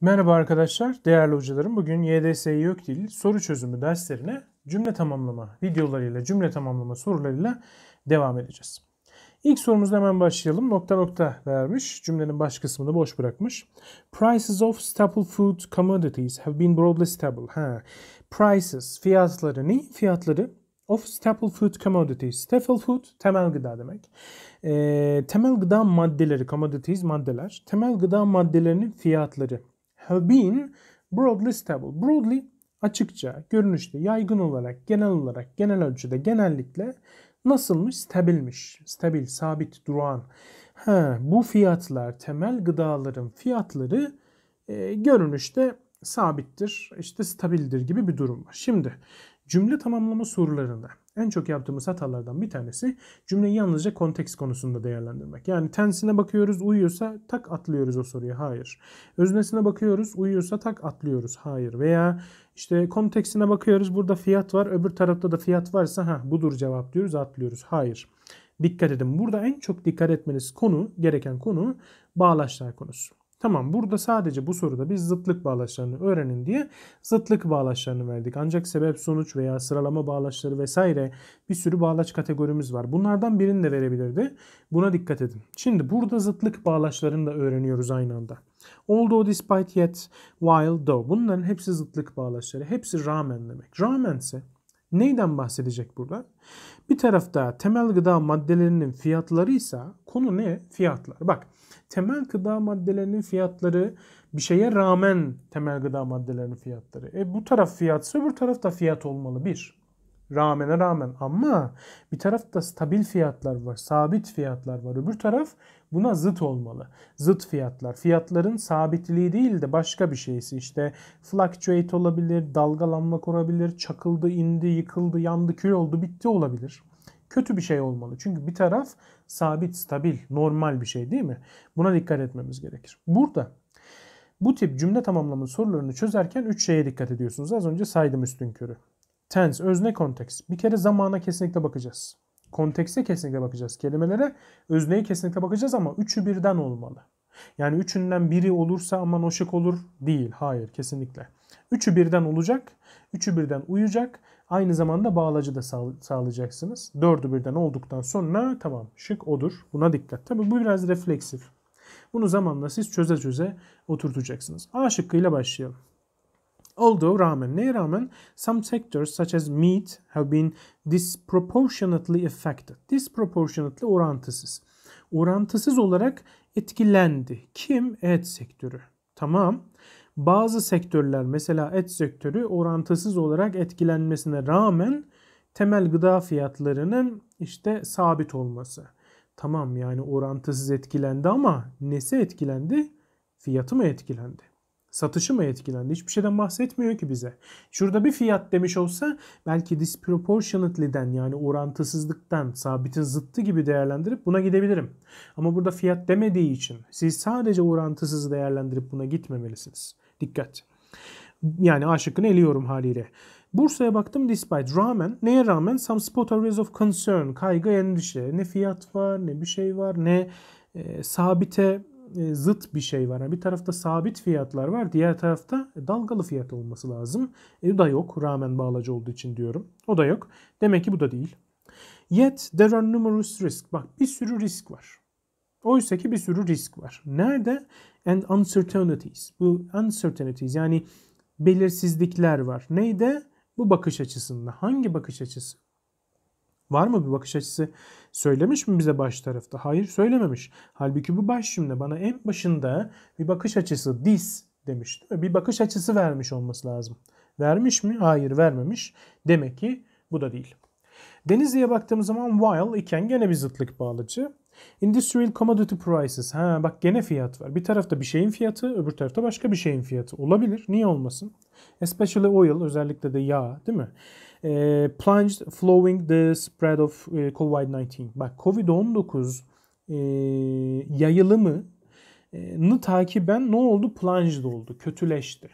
Merhaba arkadaşlar, değerli hocalarım. Bugün YDS YÖK değil soru çözümü derslerine cümle tamamlama videolarıyla, cümle tamamlama sorularıyla devam edeceğiz. İlk sorumuzla hemen başlayalım. Nokta nokta vermiş. Cümlenin baş kısmını boş bırakmış. Prices of staple food commodities have been broadly stable. Ha. Prices, fiyatları ne? Fiyatları of staple food commodities. Staple food temel gıda demek. E, temel gıda maddeleri, commodities maddeler. Temel gıda maddelerinin fiyatları have been broadly stable. Broadly açıkça, görünüşte, yaygın olarak, genel olarak, genel ölçüde, genellikle nasılmış? Stabilmiş. Stabil, sabit, duran. Ha, bu fiyatlar, temel gıdaların fiyatları e, görünüşte sabittir, işte stabildir gibi bir durum var. Şimdi cümle tamamlama sorularında en çok yaptığımız hatalardan bir tanesi cümleyi yalnızca konteks konusunda değerlendirmek. Yani tensine bakıyoruz uyuyorsa tak atlıyoruz o soruya. Hayır. Öznesine bakıyoruz uyuyorsa tak atlıyoruz. Hayır. Veya işte konteksine bakıyoruz burada fiyat var öbür tarafta da fiyat varsa ha budur cevap diyoruz atlıyoruz. Hayır. Dikkat edin. Burada en çok dikkat etmeniz konu gereken konu bağlaçlar konusu. Tamam burada sadece bu soruda biz zıtlık bağlaçlarını öğrenin diye zıtlık bağlaçlarını verdik. Ancak sebep sonuç veya sıralama bağlaçları vesaire bir sürü bağlaç kategorimiz var. Bunlardan birini de verebilirdi. Buna dikkat edin. Şimdi burada zıtlık bağlaçlarını da öğreniyoruz aynı anda. Although, despite, yet, while, though. Bunların hepsi zıtlık bağlaçları. Hepsi rağmen demek. Rağmen ise Neyden bahsedecek burada? Bir tarafta temel gıda maddelerinin fiyatları ise konu ne? Fiyatlar. Bak temel gıda maddelerinin fiyatları bir şeye rağmen temel gıda maddelerinin fiyatları. E bu taraf fiyatsa öbür taraf da fiyat olmalı bir. Rağmene rağmen ama bir tarafta stabil fiyatlar var, sabit fiyatlar var. Öbür taraf buna zıt olmalı. Zıt fiyatlar. Fiyatların sabitliği değil de başka bir şeysi. İşte fluctuate olabilir, dalgalanma olabilir, çakıldı, indi, yıkıldı, yandı, kül oldu, bitti olabilir kötü bir şey olmalı. Çünkü bir taraf sabit, stabil, normal bir şey değil mi? Buna dikkat etmemiz gerekir. Burada bu tip cümle tamamlama sorularını çözerken 3 şeye dikkat ediyorsunuz. Az önce saydım üstünkörü. Tense, özne, konteks. Bir kere zamana kesinlikle bakacağız. Kontekste kesinlikle bakacağız. Kelimelere özneye kesinlikle bakacağız ama üçü birden olmalı. Yani üçünden biri olursa aman o şık olur değil. Hayır kesinlikle. Üçü birden olacak. Üçü birden uyacak Aynı zamanda bağlacı da sağlayacaksınız. Dördü birden olduktan sonra tamam şık odur. Buna dikkat. Tabii bu biraz refleksif. Bunu zamanla siz çöze çöze oturtacaksınız. A şıkkıyla başlayalım. Although rağmen neye rağmen some sectors such as meat have been disproportionately affected. Disproportionately orantısız. Orantısız olarak etkilendi. Kim? Et sektörü. Tamam bazı sektörler mesela et sektörü orantısız olarak etkilenmesine rağmen temel gıda fiyatlarının işte sabit olması. Tamam yani orantısız etkilendi ama nesi etkilendi? Fiyatı mı etkilendi? Satışı mı etkilendi? Hiçbir şeyden bahsetmiyor ki bize. Şurada bir fiyat demiş olsa belki disproportionately'den yani orantısızlıktan, sabitin zıttı gibi değerlendirip buna gidebilirim. Ama burada fiyat demediği için siz sadece orantısızı değerlendirip buna gitmemelisiniz. Dikkat. Yani A şıkkını eliyorum haliyle. Bursa'ya baktım despite. Rağmen, neye rağmen? Some spot areas of concern. Kaygı, endişe. Ne fiyat var, ne bir şey var, ne e, sabite e, zıt bir şey var. Yani bir tarafta sabit fiyatlar var, diğer tarafta dalgalı fiyat olması lazım. E, o da yok, rağmen bağlacı olduğu için diyorum. O da yok. Demek ki bu da değil. Yet there are numerous risk. Bak bir sürü risk var. Oysa ki bir sürü risk var. Nerede? And uncertainties. Bu uncertainties yani belirsizlikler var. Neyde? Bu bakış açısında. Hangi bakış açısı? Var mı bir bakış açısı? Söylemiş mi bize baş tarafta? Hayır söylememiş. Halbuki bu baş cümle bana en başında bir bakış açısı this demiş. Bir bakış açısı vermiş olması lazım. Vermiş mi? Hayır vermemiş. Demek ki bu da değil. Denizli'ye baktığımız zaman while iken gene bir zıtlık bağlıcı. Industrial commodity prices. Ha bak gene fiyat var. Bir tarafta bir şeyin fiyatı, öbür tarafta başka bir şeyin fiyatı. Olabilir. Niye olmasın? Especially oil, özellikle de yağ, değil mi? E, plunged flowing the spread of e, COVID-19. Bak COVID-19 e, yayılımı e, takiben, ne oldu? Plunged oldu, kötüleşti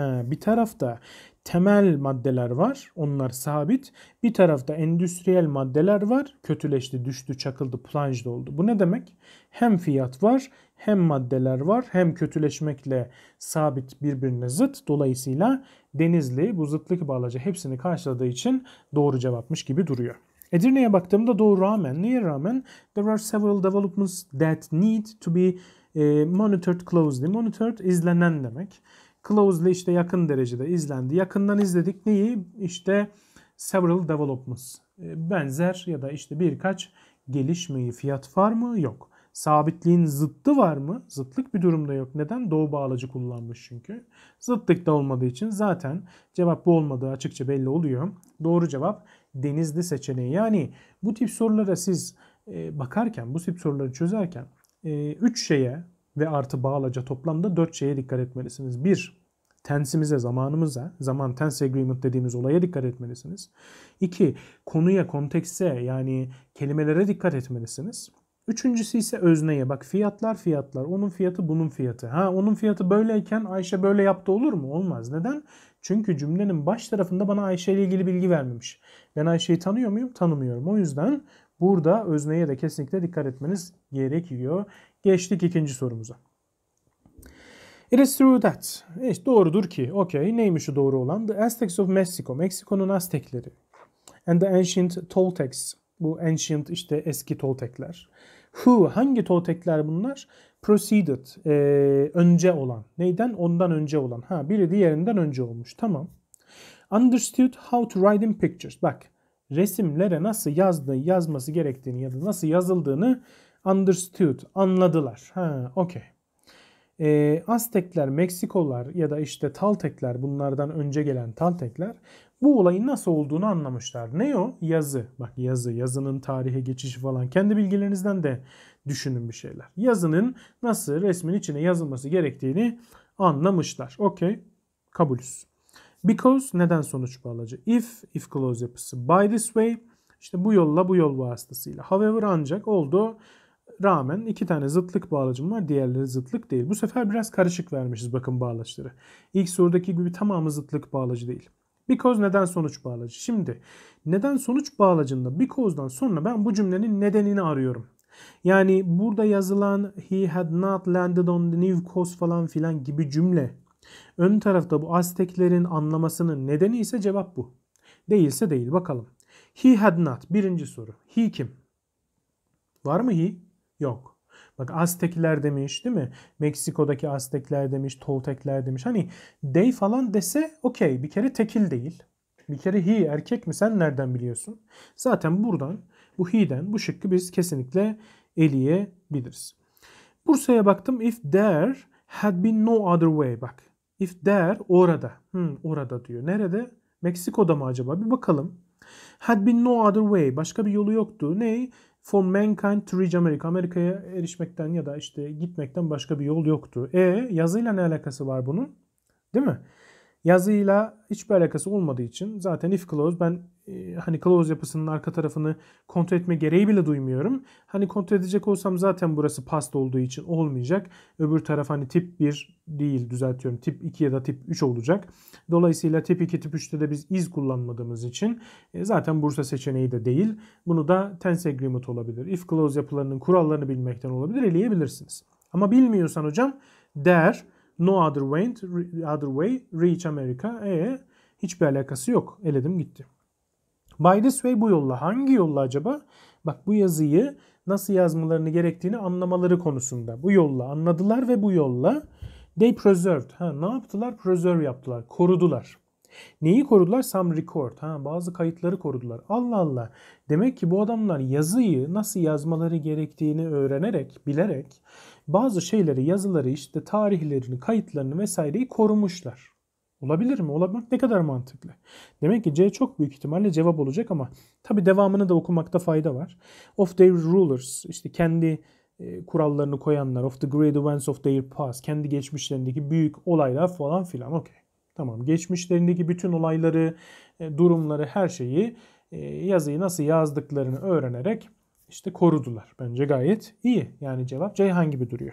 bir tarafta temel maddeler var. Onlar sabit. Bir tarafta endüstriyel maddeler var. Kötüleşti, düştü, çakıldı, plunge oldu. Bu ne demek? Hem fiyat var, hem maddeler var, hem kötüleşmekle sabit birbirine zıt. Dolayısıyla Denizli bu zıtlık bağlacı hepsini karşıladığı için doğru cevapmış gibi duruyor. Edirne'ye baktığımda doğru rağmen, neye rağmen? There are several developments that need to be e, monitored closely. Monitored izlenen demek. Closely işte yakın derecede izlendi. Yakından izledik neyi? İşte several developments. E, benzer ya da işte birkaç gelişmeyi fiyat var mı? Yok. Sabitliğin zıttı var mı? Zıtlık bir durumda yok. Neden? Doğu bağlacı kullanmış çünkü. Zıtlık da olmadığı için zaten cevap bu olmadığı açıkça belli oluyor. Doğru cevap denizli seçeneği. Yani bu tip sorulara siz e, bakarken, bu tip soruları çözerken 3 e, şeye ve artı bağlaca toplamda 4 şeye dikkat etmelisiniz. 1. Tensimize, zamanımıza, zaman tense agreement dediğimiz olaya dikkat etmelisiniz. 2. Konuya, kontekse yani kelimelere dikkat etmelisiniz. Üçüncüsü ise özneye. Bak fiyatlar fiyatlar. Onun fiyatı bunun fiyatı. Ha onun fiyatı böyleyken Ayşe böyle yaptı olur mu? Olmaz. Neden? Çünkü cümlenin baş tarafında bana Ayşe ile ilgili bilgi vermemiş. Ben Ayşe'yi tanıyor muyum? Tanımıyorum. O yüzden Burada özneye de kesinlikle dikkat etmeniz gerekiyor. Geçtik ikinci sorumuza. It is true that. İşte doğrudur ki. Okay. Neymiş o doğru olan? The Aztecs of Mexico. Meksiko'nun Aztekleri. And the ancient Toltecs. Bu ancient işte eski Toltekler. Who? Hangi Toltekler bunlar? Proceeded. E, önce olan. Neyden? Ondan önce olan. Ha biri diğerinden önce olmuş. Tamam. Understood how to write in pictures. Bak resimlere nasıl yazdığı, yazması gerektiğini ya da nasıl yazıldığını understood, anladılar. Ha, okey. Ee, Aztekler, Meksikolar ya da işte Taltekler bunlardan önce gelen Taltekler bu olayın nasıl olduğunu anlamışlar. Ne o? Yazı. Bak yazı, yazının tarihe geçişi falan. Kendi bilgilerinizden de düşünün bir şeyler. Yazının nasıl resmin içine yazılması gerektiğini anlamışlar. Okey, kabulüz. Because neden sonuç bağlacı? If, if clause yapısı. By this way işte bu yolla bu yol vasıtasıyla. However ancak oldu rağmen iki tane zıtlık bağlacım var. Diğerleri zıtlık değil. Bu sefer biraz karışık vermişiz bakın bağlaçları. İlk sorudaki gibi tamamı zıtlık bağlacı değil. Because neden sonuç bağlacı. Şimdi neden sonuç bağlacında because'dan sonra ben bu cümlenin nedenini arıyorum. Yani burada yazılan he had not landed on the new coast falan filan gibi cümle Ön tarafta bu Azteklerin anlamasının nedeni ise cevap bu. Değilse değil bakalım. He had not. Birinci soru. He kim? Var mı he? Yok. Bak Aztekler demiş değil mi? Meksiko'daki Aztekler demiş, Toltekler demiş. Hani they falan dese okey bir kere tekil değil. Bir kere he erkek mi sen nereden biliyorsun? Zaten buradan bu he'den bu şıkkı biz kesinlikle eleyebiliriz. Bursa'ya baktım if there had been no other way bak If there orada. Hmm, orada diyor. Nerede? Meksiko'da mı acaba? Bir bakalım. Had been no other way. Başka bir yolu yoktu. Ne? For mankind to reach America. Amerika'ya erişmekten ya da işte gitmekten başka bir yol yoktu. E yazıyla ne alakası var bunun? Değil mi? Yazıyla hiçbir alakası olmadığı için zaten if clause ben e, hani clause yapısının arka tarafını kontrol etme gereği bile duymuyorum. Hani kontrol edecek olsam zaten burası past olduğu için olmayacak. Öbür taraf hani tip 1 değil düzeltiyorum. Tip 2 ya da tip 3 olacak. Dolayısıyla tip 2 tip 3'te de biz is kullanmadığımız için e, zaten Bursa seçeneği de değil. Bunu da tense agreement olabilir. If clause yapılarının kurallarını bilmekten olabilir. Eleyebilirsiniz. Ama bilmiyorsan hocam der No other way, other way reach America. E hiçbir alakası yok. Eledim gitti. By this way bu yolla. Hangi yolla acaba? Bak bu yazıyı nasıl yazmalarını gerektiğini anlamaları konusunda. Bu yolla anladılar ve bu yolla they preserved. Ha, ne yaptılar? Preserve yaptılar. Korudular. Neyi korudular? Some record. Ha, bazı kayıtları korudular. Allah Allah. Demek ki bu adamlar yazıyı nasıl yazmaları gerektiğini öğrenerek, bilerek bazı şeyleri, yazıları, işte tarihlerini, kayıtlarını vesaireyi korumuşlar. Olabilir mi? Olabilmek ne kadar mantıklı? Demek ki C çok büyük ihtimalle cevap olacak ama tabi devamını da okumakta fayda var. Of their rulers, işte kendi e, kurallarını koyanlar, of the great events of their past, kendi geçmişlerindeki büyük olaylar falan filan. Okey. Tamam. Geçmişlerindeki bütün olayları, e, durumları, her şeyi e, yazıyı nasıl yazdıklarını öğrenerek işte korudular. Bence gayet iyi. Yani cevap Ceyhan gibi duruyor.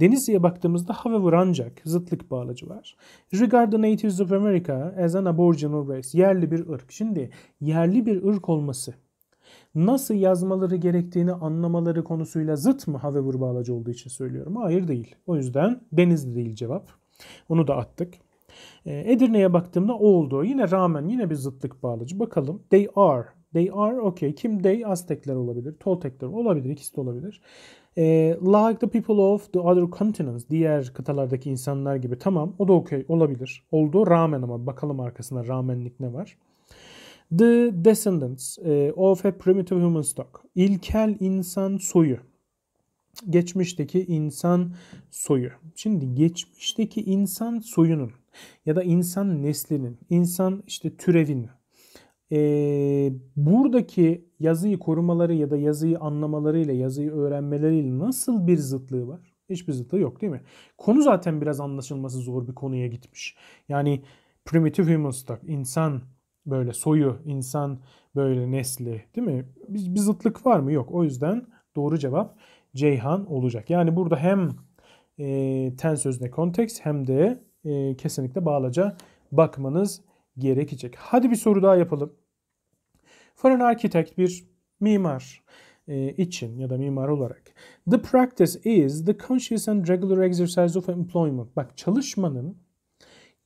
Denizli'ye baktığımızda however ancak zıtlık bağlacı var. Regard the natives of America as an aboriginal race. Yerli bir ırk. Şimdi yerli bir ırk olması nasıl yazmaları gerektiğini anlamaları konusuyla zıt mı however bağlacı olduğu için söylüyorum. Hayır değil. O yüzden Denizli değil cevap. Onu da attık. Ee, Edirne'ye baktığımda oldu. Yine rağmen yine bir zıtlık bağlacı. Bakalım. They are They are okay. Kim they? Aztekler olabilir. Toltekler olabilir. İkisi de olabilir. E, like the people of the other continents. Diğer kıtalardaki insanlar gibi. Tamam o da okey olabilir. Oldu rağmen ama bakalım arkasında rağmenlik ne var. The descendants e, of a primitive human stock. İlkel insan soyu. Geçmişteki insan soyu. Şimdi geçmişteki insan soyunun ya da insan neslinin, insan işte türevin e, buradaki yazıyı korumaları ya da yazıyı anlamalarıyla, yazıyı öğrenmeleriyle nasıl bir zıtlığı var? Hiçbir zıtlığı yok değil mi? Konu zaten biraz anlaşılması zor bir konuya gitmiş. Yani primitive humans stock, insan böyle soyu, insan böyle nesli değil mi? Bir, bir zıtlık var mı? Yok. O yüzden doğru cevap Ceyhan olacak. Yani burada hem e, ten sözüne konteks hem de e, kesinlikle bağlaca bakmanız gerekecek. Hadi bir soru daha yapalım. Foreign architect bir mimar e, için ya da mimar olarak. The practice is the conscious and regular exercise of employment. Bak çalışmanın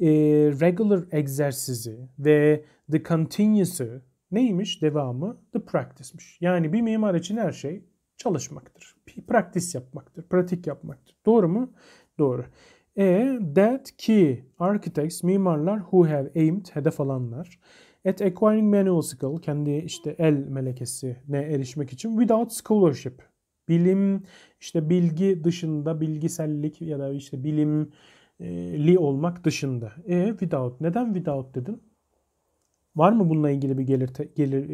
e, regular egzersizi ve the continuous'ı neymiş? Devamı the practice'miş. Yani bir mimar için her şey çalışmaktır. Practice yapmaktır, pratik yapmaktır. Doğru mu? Doğru. E that key architects mimarlar who have aimed hedef alanlar at acquiring manual skill kendi işte el melekesi ne erişmek için without scholarship bilim işte bilgi dışında bilgisellik ya da işte bilimli olmak dışında. E without neden without dedin? Var mı bununla ilgili bir gelir, gelir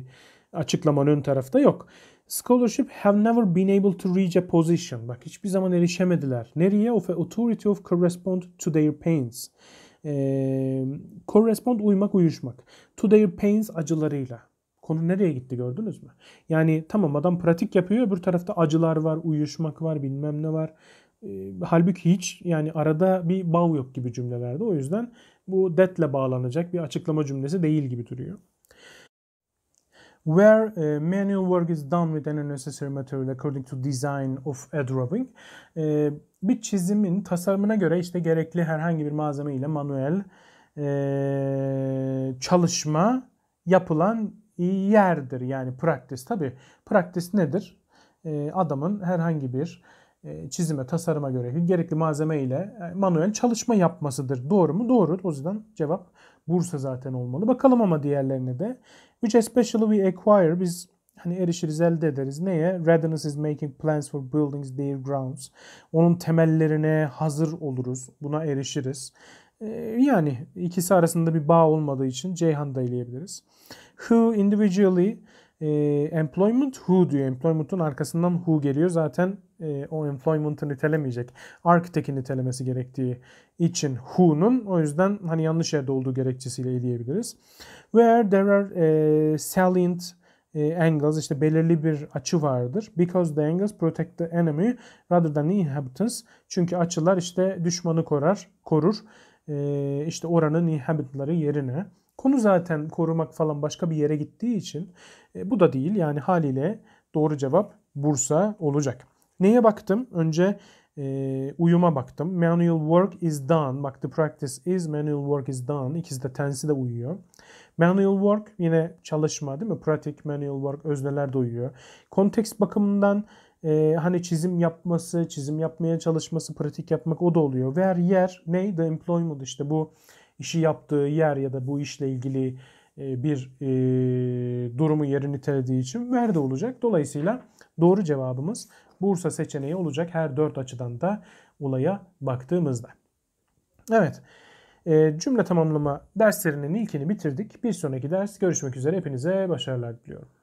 e, açıklaman ön tarafta yok. Scholarship have never been able to reach a position. Bak hiçbir zaman erişemediler. Nereye? Of authority of correspond to their pains. Ee, correspond uymak uyuşmak. To their pains acılarıyla. Konu nereye gitti gördünüz mü? Yani tamam adam pratik yapıyor öbür tarafta acılar var, uyuşmak var, bilmem ne var. Ee, halbuki hiç yani arada bir bağ yok gibi cümlelerde. O yüzden bu detle bağlanacak bir açıklama cümlesi değil gibi duruyor where uh, manual work is done with any necessary material according to design of a drawing. E, bir çizimin tasarımına göre işte gerekli herhangi bir malzeme ile manuel e, çalışma yapılan yerdir. Yani practice tabi. Practice nedir? E, adamın herhangi bir e, çizime, tasarıma göre gerekli malzeme ile e, manuel çalışma yapmasıdır. Doğru mu? Doğru. O yüzden cevap Bursa zaten olmalı. Bakalım ama diğerlerine de. Which especially we acquire. Biz hani erişiriz, elde ederiz. Neye? Readiness is making plans for buildings, their grounds. Onun temellerine hazır oluruz. Buna erişiriz. E, yani ikisi arasında bir bağ olmadığı için Ceyhan da eleyebiliriz. Who individually e, employment who diyor. Employment'un arkasından who geliyor. Zaten e, o employment'ı nitelemeyecek. architect'in nitelemesi gerektiği için who'nun o yüzden hani yanlış yerde olduğu gerekçesiyle diyebiliriz. Where there are e, salient e, angles işte belirli bir açı vardır. Because the angles protect the enemy rather than the inhabitants. Çünkü açılar işte düşmanı korar, korur. E, işte oranın inhabitantları yerine. Konu zaten korumak falan başka bir yere gittiği için e, bu da değil. Yani haliyle doğru cevap Bursa olacak. Neye baktım? Önce e, uyuma baktım. Manual work is done. Bak the practice is manual work is done. İkisi de tensi de uyuyor. Manual work yine çalışma değil mi? Pratik manual work özneler de uyuyor. Konteks bakımından e, hani çizim yapması, çizim yapmaya çalışması, pratik yapmak o da oluyor. Ver yer ne? The employment işte bu işi yaptığı yer ya da bu işle ilgili e, bir e, durumu yeri nitelediği için verde olacak. Dolayısıyla doğru cevabımız Bursa seçeneği olacak her dört açıdan da olaya baktığımızda. Evet e, cümle tamamlama derslerinin ilkini bitirdik. Bir sonraki ders görüşmek üzere hepinize başarılar diliyorum.